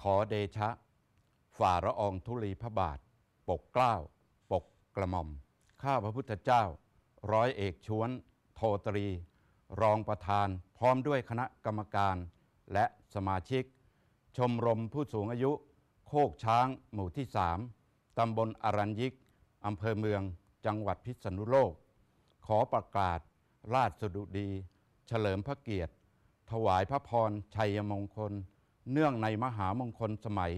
ขอเดชะ ฝ่าละอองธุลีพระบาท ปกเกล้า ปกกระหม่อม ข้าพระพุทธเจ้า ร้อยเอกชวน โทตรี รองประธาน พร้อมด้วยคณะกรรมการและสมาชิก ชมรมผู้สูงอายุ โคกช้างหมู่ที่สามตำบลอรัญยิก อำเภอเมืองจังหวัดพิษณุโลก ขอประกาศ ราชสุดุดี เฉลิมพระเกียรติ ถวายพระพร ชัยมงคลเนื่องในมหามงคลสมัย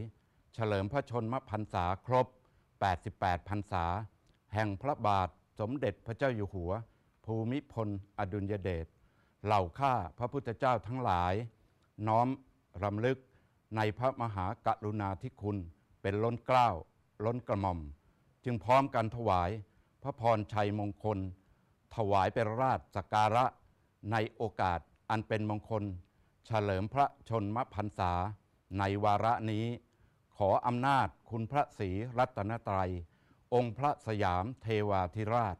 เฉลิมพระชนมพรรษาครบ 88 พรรษา แห่งพระบาทสมเด็จพระเจ้าอยู่หัว ภูมิพล อดุลยเดชเหล่าข้าพระพุทธเจ้าทั้งหลาย น้อมรำลึกในพระมหากรุณาธิคุณเป็นล้นเกล้าล้นกระหม่อม จึงพร้อมกันถวายพระพรชัยมงคล ถวายเป็นราชสการะในโอกาสอันเป็นมงคลเฉลิมพระชนมพรรษาในวาระนี้ ขออำนาจคุณพระศรีรัตนตรัย องค์พระสยามเทวาธิราช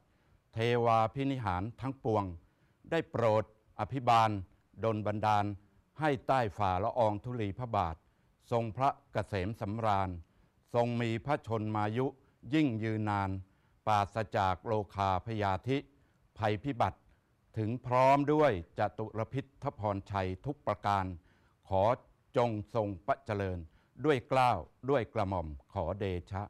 เทวาพินิหารทั้งปวง ได้โปรดอภิบาลดลบันดาลให้ใต้ฝ่าละอองธุลีพระบาท ทรงพระเกษมสำราญ ทรงมีพระชนมายุยิ่งยืนนาน ปราศจากโลคาพยาธิ ภัยพิบัติถึงพร้อมด้วยจตุรพิทพรชัยทุกประการ ขอจงทรงประเจริญด้วยเกล้าวด้วยกระหม่อมขอเดชะ